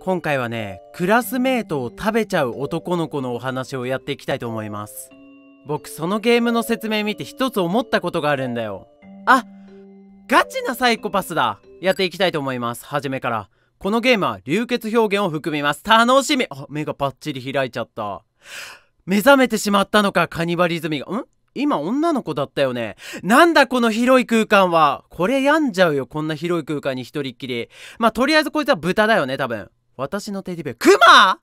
今回はねクラスメートを食べちゃう男の子のお話をやっていきたいと思います僕そのゲームの説明見て一つ思ったことがあるんだよあガチなサイコパスだやっていきたいと思います初めからこのゲームは流血表現を含みます楽しみあ目がパッチリ開いちゃった目覚めてしまったのかカニバリズミがん今女の子だったよね。なんだこの広い空間は。これ病んじゃうよ、こんな広い空間に一人っきり。まあ、とりあえずこいつは豚だよね、多分。私のテディベクマ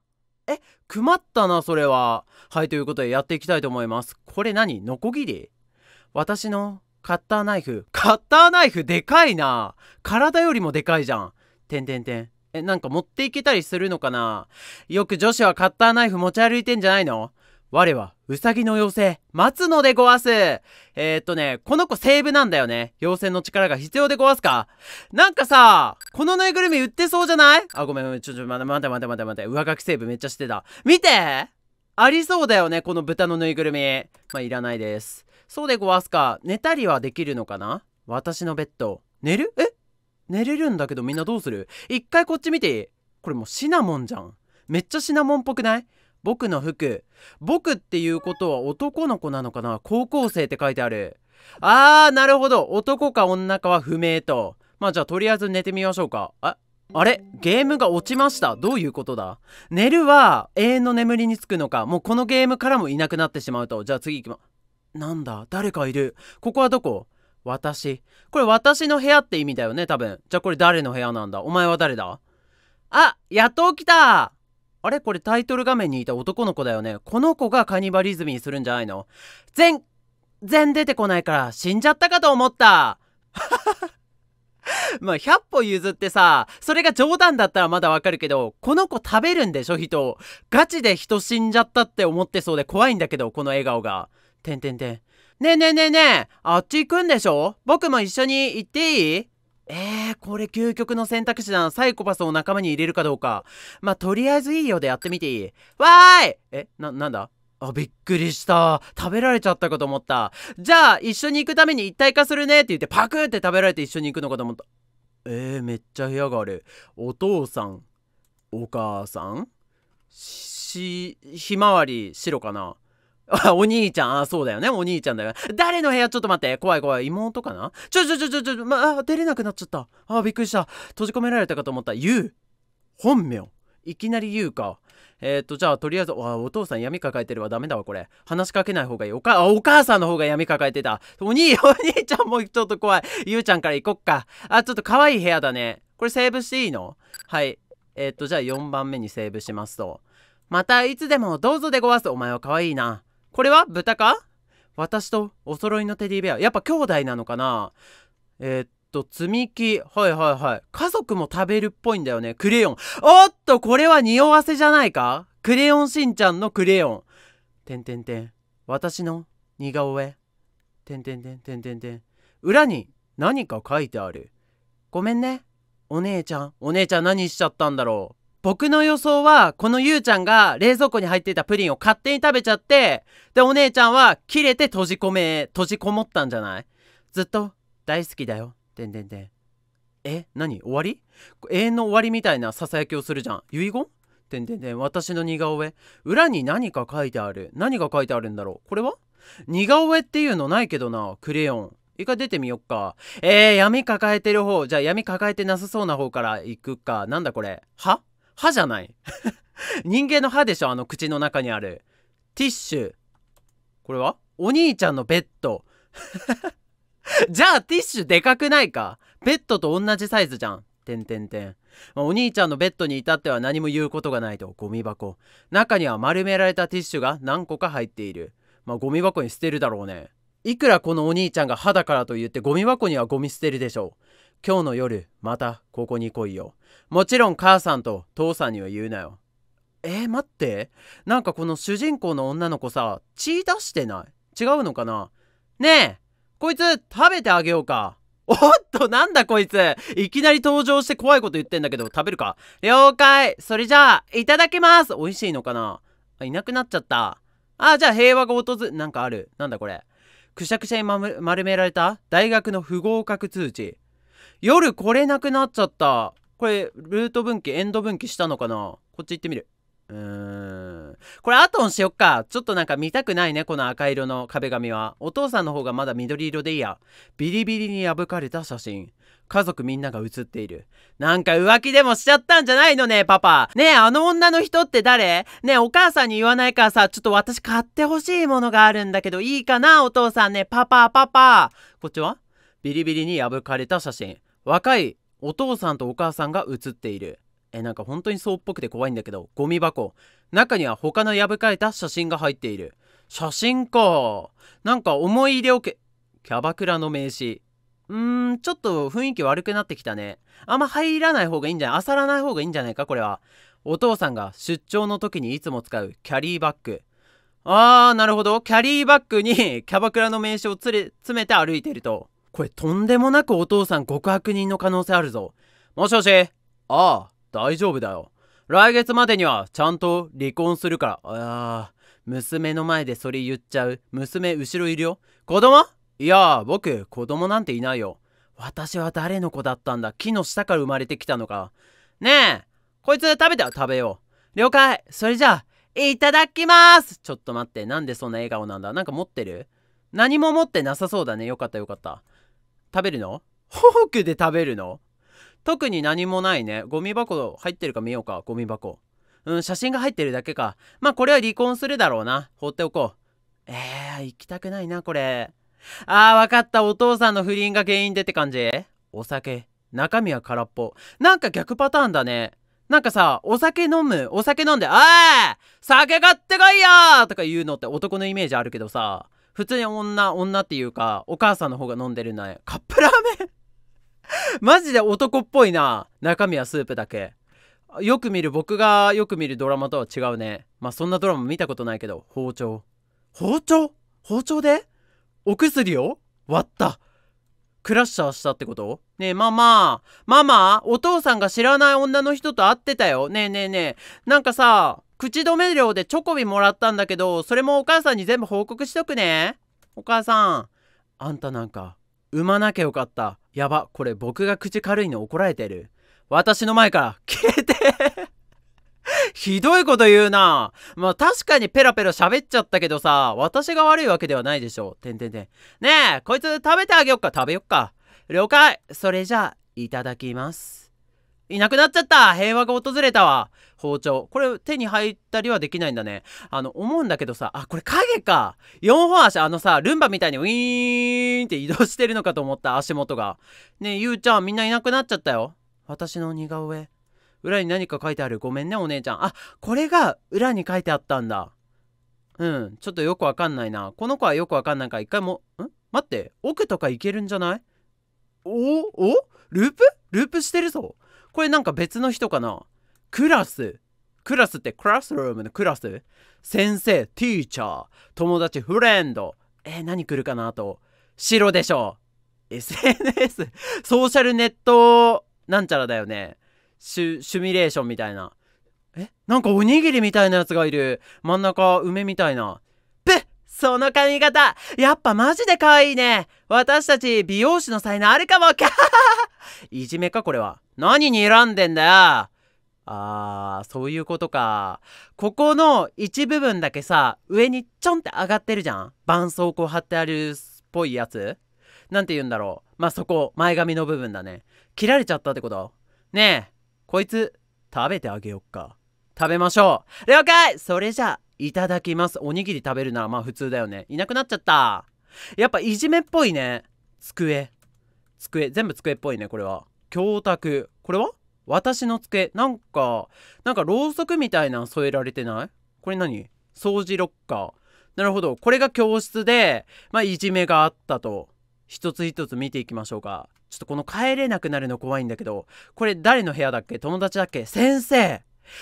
え、くまったな、それは。はい、ということでやっていきたいと思います。これ何ノコギリ私のカッターナイフ。カッターナイフでかいな。体よりもでかいじゃん。てんてんてん。え、なんか持っていけたりするのかなよく女子はカッターナイフ持ち歩いてんじゃないの我は、うさぎの妖精、待つのでごわす。えー、っとね、この子セーブなんだよね。妖精の力が必要でごわすかなんかさ、このぬいぐるみ売ってそうじゃないあ、ごめんちょ、ちょ、待て待て待て待て待て。上書きセーブめっちゃしてた。見てありそうだよね、この豚のぬいぐるみ。まあ、いらないです。そうでごわすか。寝たりはできるのかな私のベッド。寝るえ寝れるんだけどみんなどうする一回こっち見ていいこれもうシナモンじゃん。めっちゃシナモンっぽくない僕の服僕っていうことは男の子なのかな高校生って書いてあるあーなるほど男か女かは不明とまあじゃあとりあえず寝てみましょうかああれゲームが落ちましたどういうことだ寝るは永遠の眠りにつくのかもうこのゲームからもいなくなってしまうとじゃあ次行きまなんだ誰かいるここはどこ私これ私の部屋って意味だよね多分じゃあこれ誰の部屋なんだお前は誰だあやっと起きたあれこれタイトル画面にいた男の子だよね。この子がカニバリズムにするんじゃないの全、全出てこないから死んじゃったかと思った。まあ、100歩譲ってさ、それが冗談だったらまだわかるけど、この子食べるんでしょ、人。ガチで人死んじゃったって思ってそうで怖いんだけど、この笑顔が。てんてんてん。ねえねえねえねえ、あっち行くんでしょ僕も一緒に行っていいえー、これ究極の選択肢だな。サイコパスを仲間に入れるかどうか。まあ、とりあえずいいようでやってみていいわーいえ、な、なんだあ、びっくりした。食べられちゃったかと思った。じゃあ、一緒に行くために一体化するねって言ってパクって食べられて一緒に行くのかと思った。えー、めっちゃ部屋がある。お父さん、お母さん、し、ひまわり、白かな お兄ちゃん、あ、そうだよね。お兄ちゃんだよ。誰の部屋ちょっと待って。怖い怖い。妹かなちょちょちょちょちょ、ま、あ、出れなくなっちゃった。あ、びっくりした。閉じ込められたかと思った。ゆう。本名。いきなりゆうか。えっ、ー、と、じゃあ、とりあえず、わお父さん闇抱えてるわ。ダメだわ、これ。話しかけない方がいい。おか、あ、お母さんの方が闇抱えてた。お兄、お兄ちゃんもちょっと怖い。ゆうちゃんから行こっか。あ、ちょっと可愛い部屋だね。これセーブしていいのはい。えっ、ー、と、じゃあ4番目にセーブしますと。またいつでもどうぞでごわす。お前は可愛いな。これは豚か私とお揃いのテディベア。やっぱ兄弟なのかなえー、っと、積み木。はいはいはい。家族も食べるっぽいんだよね。クレヨン。おっと、これは匂わせじゃないかクレヨンしんちゃんのクレヨン。てんてんてん。私の似顔絵。てんてんてんてんてんてん。裏に何か書いてある。ごめんね。お姉ちゃん。お姉ちゃん何しちゃったんだろう。僕の予想は、このゆうちゃんが冷蔵庫に入っていたプリンを勝手に食べちゃって、で、お姉ちゃんは切れて閉じ込め、閉じこもったんじゃないずっと、大好きだよ。てんてんてん。え何終わり永遠の終わりみたいなささやきをするじゃん。遺言てんてんてん。私の似顔絵。裏に何か書いてある。何が書いてあるんだろうこれは似顔絵っていうのないけどな。クレヨン。一回出てみよっか。えー、闇抱えてる方。じゃあ闇抱えてなさそうな方から行くか。なんだこれ。は歯じゃない 人間の歯でしょあの口の中にあるティッシュこれはお兄ちゃんのベッド じゃあティッシュでかくないかベッドと同じサイズじゃんてんてんてんお兄ちゃんのベッドに至っては何も言うことがないとゴミ箱中には丸められたティッシュが何個か入っているまあゴミ箱に捨てるだろうねいくらこのお兄ちゃんが歯だからと言ってゴミ箱にはゴミ捨てるでしょう今日の夜またここに来いよもちろん母さんと父さんには言うなよえー、待ってなんかこの主人公の女の子さ血出してない違うのかなねえこいつ食べてあげようかおっとなんだこいついきなり登場して怖いこと言ってんだけど食べるか了解それじゃあいただきます美味しいのかないなくなっちゃったあじゃあ平和が訪れなんかあるなんだこれくしゃくしゃに丸められた大学の不合格通知夜来れなくなっちゃった。これ、ルート分岐、エンド分岐したのかなこっち行ってみる。うーん。これ、アトンしよっか。ちょっとなんか見たくないね、この赤色の壁紙は。お父さんの方がまだ緑色でいいや。ビリビリに破かれた写真。家族みんなが写っている。なんか浮気でもしちゃったんじゃないのね、パパ。ねえ、あの女の人って誰ねえ、お母さんに言わないからさ、ちょっと私買ってほしいものがあるんだけど、いいかな、お父さんね。パパ、パパ。こっちはビリビリに破かれた写真。若いお父さんとお母さんが写っているえなんか本当にそうっぽくて怖いんだけどゴミ箱中には他の破かれた写真が入っている写真かなんか思い入れをけキャバクラの名刺うーんちょっと雰囲気悪くなってきたねあんま入らない方がいいんじゃない漁らない方がいいんじゃないかこれはお父さんが出張の時にいつも使うキャリーバッグあーなるほどキャリーバッグに キャバクラの名刺をつれ詰めて歩いてるとこれとんでもなくお父さん告白人の可能性あるぞ。もしもしああ、大丈夫だよ。来月までにはちゃんと離婚するから。ああ、娘の前でそれ言っちゃう。娘後ろいるよ。子供いや、僕、子供なんていないよ。私は誰の子だったんだ木の下から生まれてきたのか。ねえ、こいつ食べたら食べよう。了解。それじゃあ、いただきますちょっと待って、なんでそんな笑顔なんだなんか持ってる何も持ってなさそうだね。よかったよかった。食べるのフォークで食べるの特に何もないね。ゴミ箱入ってるか見ようか、ゴミ箱。うん、写真が入ってるだけか。まあこれは離婚するだろうな。放っておこう。えー、行きたくないな、これ。あー、わかった。お父さんの不倫が原因でって感じお酒。中身は空っぽ。なんか逆パターンだね。なんかさ、お酒飲む、お酒飲んで、あー酒買ってこいよとか言うのって男のイメージあるけどさ、普通に女、女っていうか、お母さんの方が飲んでるな。カップラーメン マジで男っぽいな。中身はスープだけ。よく見る、僕がよく見るドラマとは違うね。まあ、そんなドラマ見たことないけど、包丁。包丁包丁でお薬を割った。クラッシャーしたってことねえ、ママ。ママお父さんが知らない女の人と会ってたよ。ねえねえねえ。なんかさ、口止め料でチョコビもらったんだけど、それもお母さんに全部報告しとくね。お母さん、あんたなんか、産まなきゃよかった。やば、これ僕が口軽いの怒られてる。私の前から消えてひどいこと言うな。まあ確かにペラペラ喋っちゃったけどさ、私が悪いわけではないでしょ。てんてんてん。ねえ、こいつ食べてあげよっか、食べよっか。了解。それじゃあ、いただきます。いなくなっちゃった平和が訪れたわ包丁。これ手に入ったりはできないんだね。あの、思うんだけどさ、あ、これ影か !4 本足、あのさ、ルンバみたいにウィーンって移動してるのかと思った足元が。ねえ、ゆうちゃんみんないなくなっちゃったよ。私の似顔絵。裏に何か書いてあるごめんねお姉ちゃんあこれが裏に書いてあったんだうんちょっとよくわかんないなこの子はよくわかんないから一回もん待って奥とかいけるんじゃないおおループループしてるぞこれなんか別の人かなクラスクラスってクラスルームのクラス先生、ティーチャー、友達、フレンド。えー、何来るかなと。白でしょ。SNS、ソーシャルネット、なんちゃらだよね。シュシミュレーションみたいなえなんかおにぎりみたいなやつがいる真ん中梅みたいなぷっその髪型やっぱマジで可愛いね私たち美容師の才能あるかもかいじめかこれは何にらんでんだよあー、そういうことか。ここの一部分だけさ、上にちょんって上がってるじゃん絆創膏貼ってあるっぽいやつなんて言うんだろう。まあ、そこ、前髪の部分だね。切られちゃったってことねえ、こいつ、食べてあげよっか。食べましょう。了解それじゃあ、いただきます。おにぎり食べるならまあ普通だよね。いなくなっちゃった。やっぱいじめっぽいね。机。机。全部机っぽいね、これは。教託。これは私の机。なんか、なんかろうそくみたいな添えられてないこれ何掃除ロッカー。なるほど。これが教室で、まあ、いじめがあったと。一つ一つ見ていきましょうかちょっとこの帰れなくなるの怖いんだけどこれ誰の部屋だっけ友達だっけ先生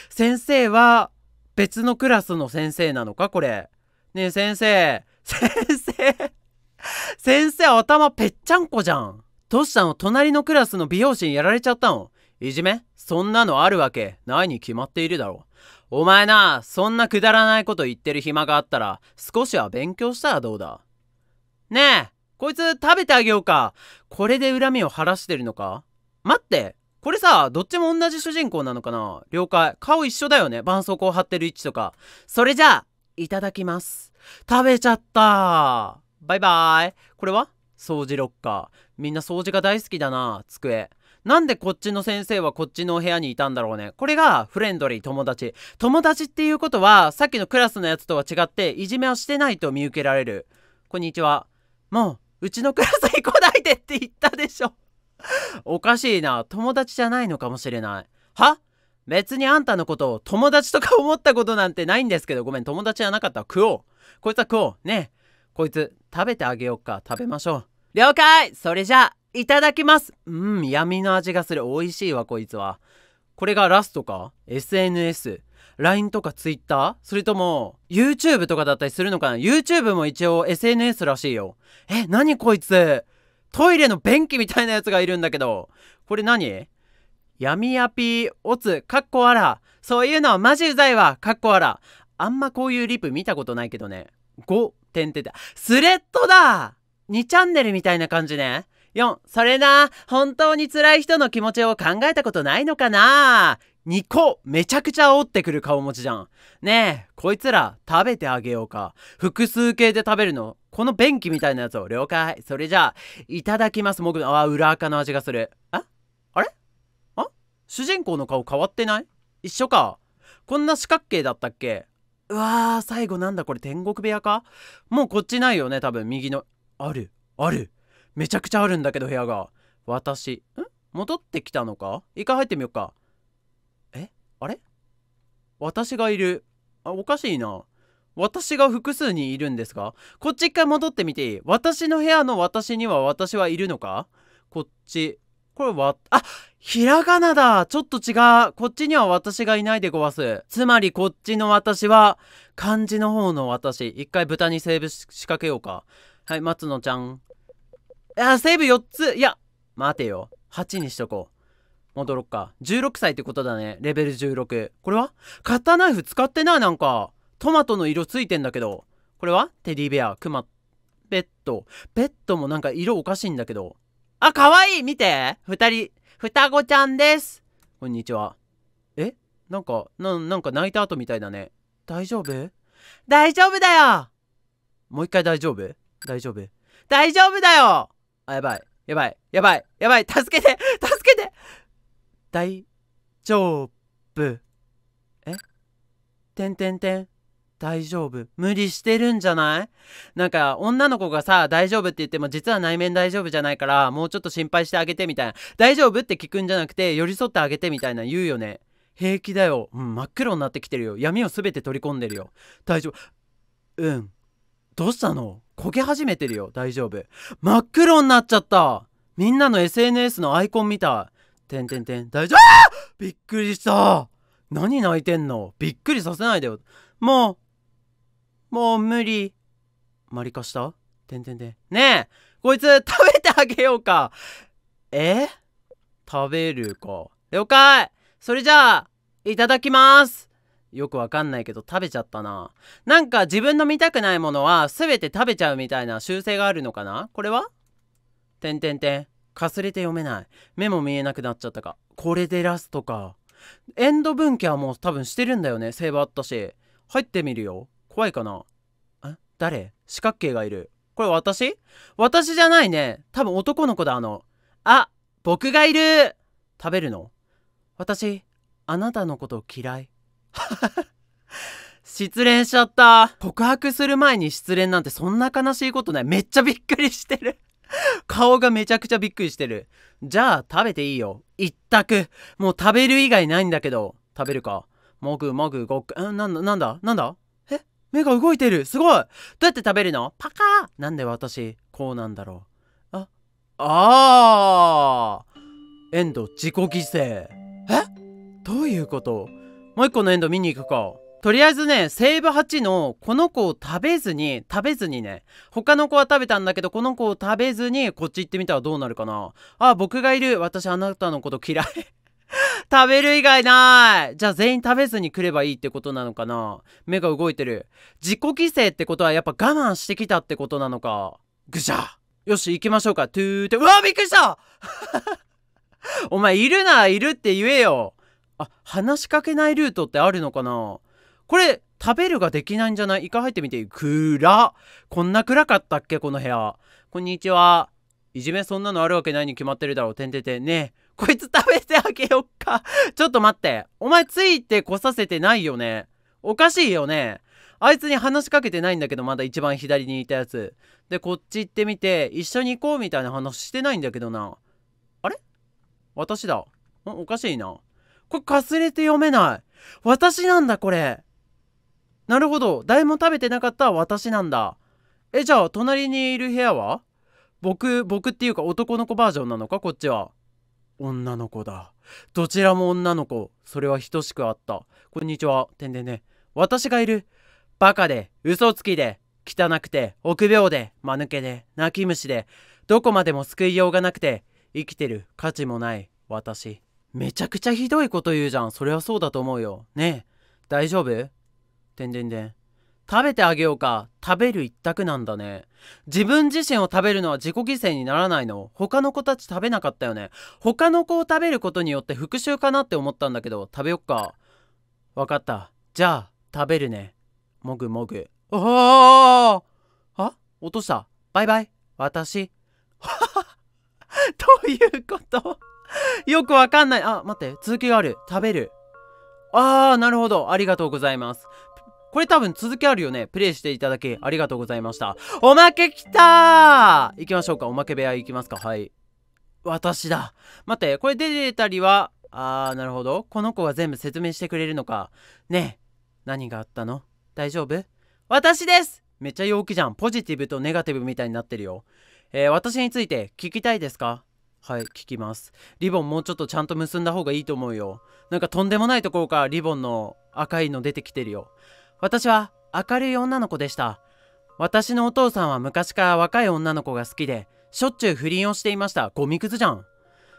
先生は別のクラスの先生なのかこれねえ先生先生先生頭ぺっちゃんこじゃんどうしたの隣のクラスの美容師にやられちゃったのいじめそんなのあるわけないに決まっているだろお前なそんなくだらないこと言ってる暇があったら少しは勉強したらどうだねえこいつ食べてあげようか。これで恨みを晴らしてるのか待って。これさ、どっちも同じ主人公なのかな了解。顔一緒だよね。絆創膏貼ってる位置とか。それじゃあ、いただきます。食べちゃった。バイバーイ。これは掃除ロッカー。みんな掃除が大好きだな、机。なんでこっちの先生はこっちの部屋にいたんだろうね。これがフレンドリー友達。友達っていうことは、さっきのクラスのやつとは違って、いじめはしてないと見受けられる。こんにちは。もう、うちのクラスに来ないでって言ったでしょ。おかしいな。友達じゃないのかもしれない。は別にあんたのことを友達とか思ったことなんてないんですけど、ごめん、友達じゃなかった。食おう。こいつは食おう。ねえ。こいつ、食べてあげようか。食べましょう。了解それじゃあ、いただきますうん、闇の味がする。美味しいわ、こいつは。これがラストか ?SNS。LINE とか Twitter? それとも YouTube とかだったりするのかな ?YouTube も一応 SNS らしいよ。え、なにこいつトイレの便器みたいなやつがいるんだけど。これ何闇アピー、オツ、カッコアラ。そういうのはマジうざいわ、カッコアラ。あんまこういうリプ見たことないけどね。5、点てて。スレッドだ !2 チャンネルみたいな感じね。4、それな、本当に辛い人の気持ちを考えたことないのかな2個めちゃくちゃ煽ってくる顔持ちじゃん。ねえ、こいつら食べてあげようか。複数形で食べるの。この便器みたいなやつを了解。それじゃあ、いただきます。僕の。あ、あ、裏垢の味がする。ああれあ主人公の顔変わってない一緒か。こんな四角形だったっけうわー、最後なんだこれ天国部屋かもうこっちないよね、多分右の。ある、ある。めちゃくちゃあるんだけど部屋が。私、ん戻ってきたのか一回入ってみようか。あれ私がいる。あ、おかしいな。私が複数にいるんですかこっち一回戻ってみていい私の部屋の私には私はいるのかこっち。これは、あひらがなだちょっと違うこっちには私がいないでごわす。つまりこっちの私は、漢字の方の私。一回豚にセーブし仕掛けようか。はい、松野ちゃん。あ、セーブ4ついや、待てよ。8にしとこう。戻ろっか。16歳ってことだね。レベル16。これはカッターナイフ使ってないなんか。トマトの色ついてんだけど。これはテディベア、クマ、ペット。ペットもなんか色おかしいんだけど。あ、かわいい見て二人、双子ちゃんですこんにちは。えなんか、な、なんか泣いた後みたいだね。大丈夫大丈夫だよもう一回大丈夫大丈夫大丈夫だよあ、やばい。やばい。やばい。やばい。助けて助けて大丈夫えてんてんてん大丈夫無理してるんじゃないなんか女の子がさ大丈夫って言っても実は内面大丈夫じゃないからもうちょっと心配してあげてみたいな大丈夫って聞くんじゃなくて寄り添ってあげてみたいな言うよね平気だよ、うん、真っ黒になってきてるよ闇を全て取り込んでるよ大丈夫うんどうしたの焦げ始めてるよ大丈夫真っ黒になっちゃったみんなの SNS のアイコン見たてんてんてん、大丈夫びっくりした。何泣いてんのびっくりさせないでよ。もう、もう無理。マリカしたてんてんてん。ねえこいつ、食べてあげようか。え食べるか。了解それじゃあ、いただきますよくわかんないけど食べちゃったな。なんか自分の見たくないものは全て食べちゃうみたいな習性があるのかなこれはてんてんてん。かすれて読めない目も見えなくなっちゃったかこれでラストかエンド分岐はもう多分してるんだよねセーブあったし入ってみるよ怖いかなえ誰四角形がいるこれ私私じゃないね多分男の子だあのあ僕がいる食べるの私あなたのこと嫌い 失恋しちゃった告白する前に失恋なんてそんな悲しいことないめっちゃびっくりしてる 顔がめちゃくちゃびっくりしてる。じゃあ、食べていいよ。一択。もう食べる以外ないんだけど。食べるか。もぐもぐごっく、なんだ、なんだ、なんだえ目が動いてる。すごい。どうやって食べるのパカーなんで私、こうなんだろう。あ、ああエンド自己犠牲。えどういうこともう一個のエンド見に行くか。とりあえずね、セーブ8のこの子を食べずに、食べずにね、他の子は食べたんだけど、この子を食べずに、こっち行ってみたらどうなるかな。あ、僕がいる。私あなたのこと嫌い 食べる以外ないじゃあ全員食べずに来ればいいってことなのかな目が動いてる。自己犠牲ってことはやっぱ我慢してきたってことなのか。ぐしゃよし、行きましょうか。トゥーって。うわびっくりした お前、いるならいるって言えよ。あ、話しかけないルートってあるのかなこれ食べるができないんじゃない一回入ってみて暗こんな暗かったっけこの部屋こんにちはいじめそんなのあるわけないに決まってるだろうてんててねえこいつ食べてあげよっかちょっと待ってお前ついて来させてないよねおかしいよねあいつに話しかけてないんだけどまだ一番左にいたやつでこっち行ってみて一緒に行こうみたいな話してないんだけどなあれ私だんおかしいなこれかすれて読めない私なんだこれなるほど誰も食べてなかった私なんだえじゃあ隣にいる部屋は僕僕っていうか男の子バージョンなのかこっちは女の子だどちらも女の子それは等しくあったこんにちはてんでね私がいるバカで嘘つきで汚くて臆病で間抜けで泣き虫でどこまでも救いようがなくて生きてる価値もない私めちゃくちゃひどいこと言うじゃんそれはそうだと思うよねえ大丈夫てんでんでん。食べてあげようか。食べる一択なんだね。自分自身を食べるのは自己犠牲にならないの。他の子たち食べなかったよね。他の子を食べることによって復讐かなって思ったんだけど、食べよっか。わかった。じゃあ、食べるね。もぐもぐ。おーあ落とした。バイバイ。私。ということよくわかんない。あ、待って。続きがある。食べる。あー、なるほど。ありがとうございます。これ多分続きあるよね。プレイしていただきありがとうございました。おまけきたー行きましょうか。おまけ部屋行きますか。はい。私だ。待って、これ出てたりは、あー、なるほど。この子が全部説明してくれるのか。ねえ、何があったの大丈夫私ですめっちゃ陽気じゃん。ポジティブとネガティブみたいになってるよ。えー、私について聞きたいですかはい、聞きます。リボンもうちょっとちゃんと結んだ方がいいと思うよ。なんかとんでもないところからリボンの赤いの出てきてるよ。私は明るい女の子でした。私のお父さんは昔から若い女の子が好きで、しょっちゅう不倫をしていました。ゴミくずじゃん。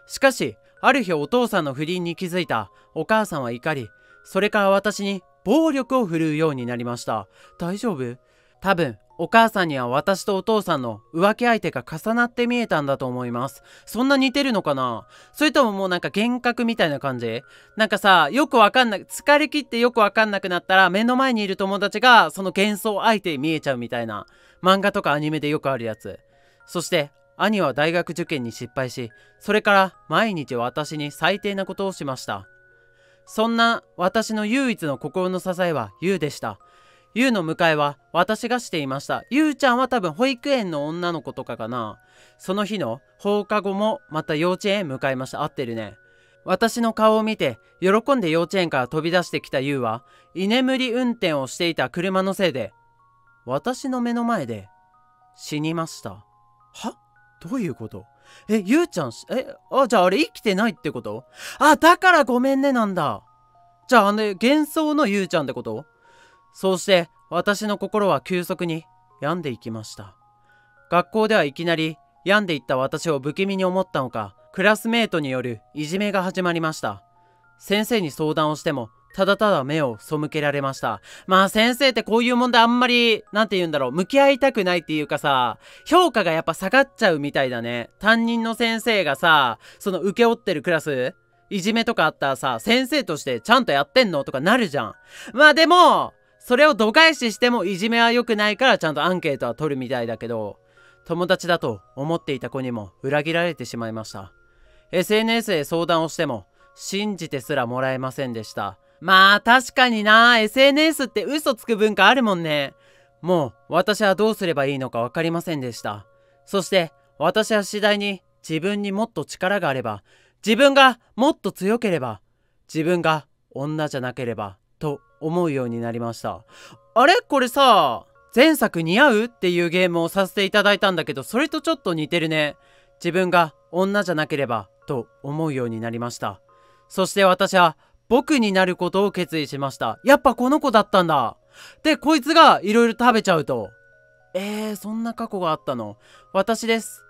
しかし、ある日お父さんの不倫に気づいたお母さんは怒り、それから私に暴力を振るうようになりました。大丈夫多分お母さんには私とお父さんの浮気相手が重なって見えたんだと思います。そんな似てるのかなそれとももうなんか幻覚みたいな感じなんかさ、よくわかんなく、疲れ切ってよくわかんなくなったら目の前にいる友達がその幻想相手に見えちゃうみたいな漫画とかアニメでよくあるやつ。そして兄は大学受験に失敗し、それから毎日私に最低なことをしました。そんな私の唯一の心の支えは You でした。ゆうの迎えは私がしていました。ゆうちゃんは多分保育園の女の子とかかな。その日の放課後もまた幼稚園へ向かいました。合ってるね。私の顔を見て喜んで幼稚園から飛び出してきたうは居眠り運転をしていた車のせいで私の目の前で死にましたはどういうことえゆうちゃんえあじゃああれ生きてないってことあだからごめんねなんだじゃああの幻想のゆうちゃんってことそうして私の心は急速に病んでいきました。学校ではいきなり病んでいった私を不気味に思ったのか、クラスメートによるいじめが始まりました。先生に相談をしても、ただただ目を背けられました。まあ先生ってこういう問題あんまり、なんて言うんだろう、向き合いたくないっていうかさ、評価がやっぱ下がっちゃうみたいだね。担任の先生がさ、その請け負ってるクラス、いじめとかあったらさ、先生としてちゃんとやってんのとかなるじゃん。まあでも、それを度外視してもいじめは良くないからちゃんとアンケートは取るみたいだけど、友達だと思っていた子にも裏切られてしまいました。SNS へ相談をしても、信じてすらもらえませんでした。まあ確かにな、SNS って嘘つく文化あるもんね。もう私はどうすればいいのか分かりませんでした。そして私は次第に自分にもっと力があれば、自分がもっと強ければ、自分が女じゃなければ、と思うようになりましたあれこれさ前作似合うっていうゲームをさせていただいたんだけどそれとちょっと似てるね自分が女じゃなければと思うようになりましたそして私は僕になることを決意しましたやっぱこの子だったんだでこいつがいろいろ食べちゃうとえー、そんな過去があったの私です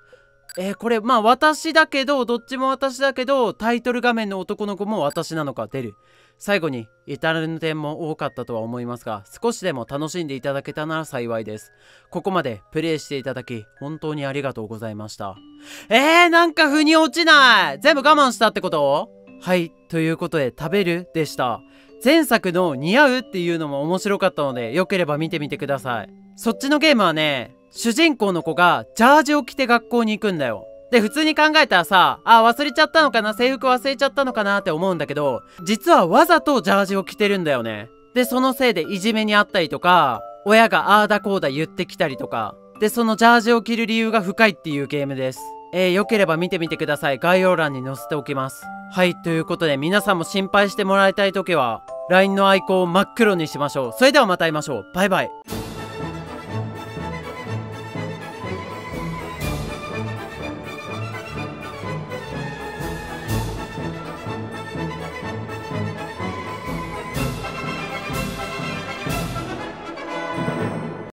えー、これまあ私だけどどっちも私だけどタイトル画面の男の子も私なのか出る最後に至る点も多かったとは思いますが少しでも楽しんでいただけたなら幸いですここまでプレイしていただき本当にありがとうございましたえー、なんか腑に落ちない全部我慢したってことはいということで食べるでした前作の似合うっていうのも面白かったのでよければ見てみてくださいそっちのゲームはね主人公の子がジャージを着て学校に行くんだよで、普通に考えたらさ、あ、忘れちゃったのかな制服忘れちゃったのかなって思うんだけど、実はわざとジャージを着てるんだよね。で、そのせいでいじめにあったりとか、親がああだこうだ言ってきたりとか。で、そのジャージを着る理由が深いっていうゲームです。えー、良ければ見てみてください。概要欄に載せておきます。はい、ということで皆さんも心配してもらいたい時は、LINE のアイコンを真っ黒にしましょう。それではまた会いましょう。バイバイ。